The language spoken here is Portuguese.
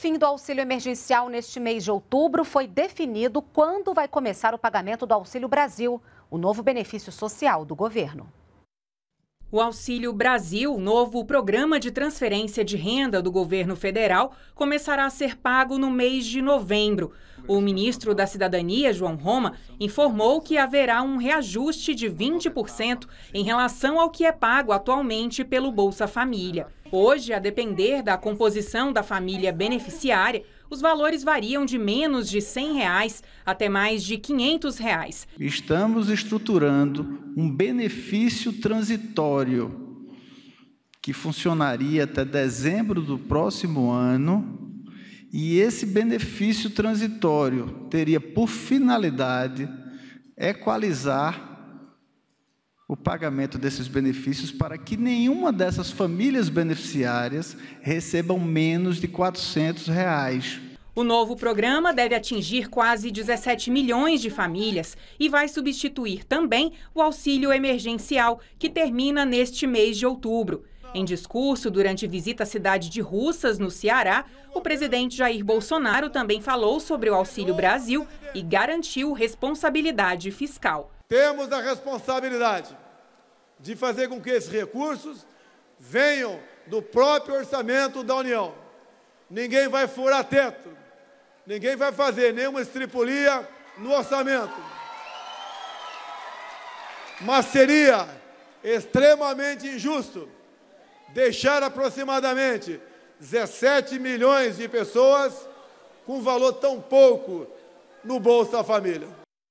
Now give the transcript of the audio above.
fim do auxílio emergencial neste mês de outubro, foi definido quando vai começar o pagamento do Auxílio Brasil, o novo benefício social do governo. O Auxílio Brasil, novo programa de transferência de renda do governo federal, começará a ser pago no mês de novembro. O ministro da Cidadania, João Roma, informou que haverá um reajuste de 20% em relação ao que é pago atualmente pelo Bolsa Família. Hoje, a depender da composição da família beneficiária, os valores variam de menos de R$ 100 reais até mais de R$ 500. Reais. Estamos estruturando um benefício transitório que funcionaria até dezembro do próximo ano, e esse benefício transitório teria por finalidade equalizar o pagamento desses benefícios para que nenhuma dessas famílias beneficiárias recebam menos de R$ 400. Reais. O novo programa deve atingir quase 17 milhões de famílias e vai substituir também o auxílio emergencial, que termina neste mês de outubro. Em discurso durante visita à cidade de Russas, no Ceará, o presidente Jair Bolsonaro também falou sobre o Auxílio Brasil e garantiu responsabilidade fiscal temos a responsabilidade de fazer com que esses recursos venham do próprio orçamento da União. Ninguém vai furar teto, ninguém vai fazer nenhuma estripulia no orçamento. Mas seria extremamente injusto deixar aproximadamente 17 milhões de pessoas com valor tão pouco no Bolsa Família.